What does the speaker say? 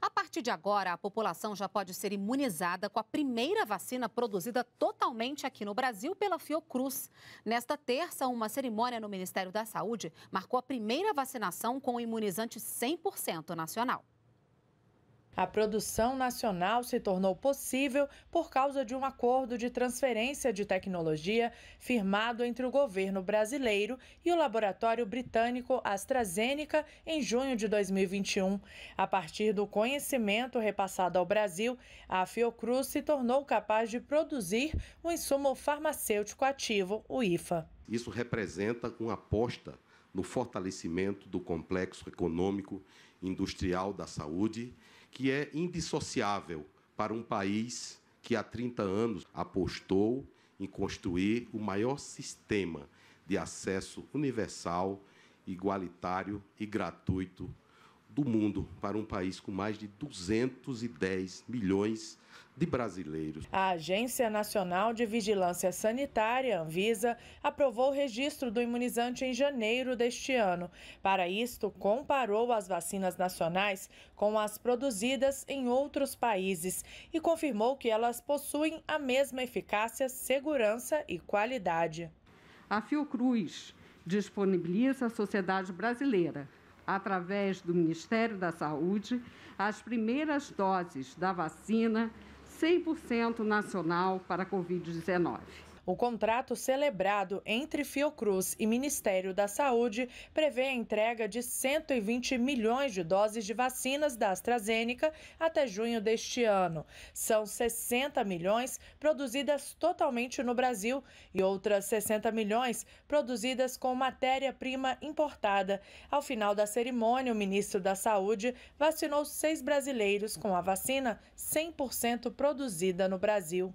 A partir de agora, a população já pode ser imunizada com a primeira vacina produzida totalmente aqui no Brasil pela Fiocruz. Nesta terça, uma cerimônia no Ministério da Saúde marcou a primeira vacinação com o imunizante 100% nacional. A produção nacional se tornou possível por causa de um acordo de transferência de tecnologia firmado entre o governo brasileiro e o laboratório britânico AstraZeneca em junho de 2021. A partir do conhecimento repassado ao Brasil, a Fiocruz se tornou capaz de produzir o insumo farmacêutico ativo, o IFA. Isso representa uma aposta no fortalecimento do complexo econômico industrial da saúde que é indissociável para um país que há 30 anos apostou em construir o maior sistema de acesso universal, igualitário e gratuito do mundo para um país com mais de 210 milhões de brasileiros. A Agência Nacional de Vigilância Sanitária, Anvisa, aprovou o registro do imunizante em janeiro deste ano. Para isto, comparou as vacinas nacionais com as produzidas em outros países e confirmou que elas possuem a mesma eficácia, segurança e qualidade. A Fiocruz disponibiliza à sociedade brasileira através do Ministério da Saúde, as primeiras doses da vacina 100% nacional para a Covid-19. O contrato celebrado entre Fiocruz e Ministério da Saúde prevê a entrega de 120 milhões de doses de vacinas da AstraZeneca até junho deste ano. São 60 milhões produzidas totalmente no Brasil e outras 60 milhões produzidas com matéria-prima importada. Ao final da cerimônia, o ministro da Saúde vacinou seis brasileiros com a vacina 100% produzida no Brasil.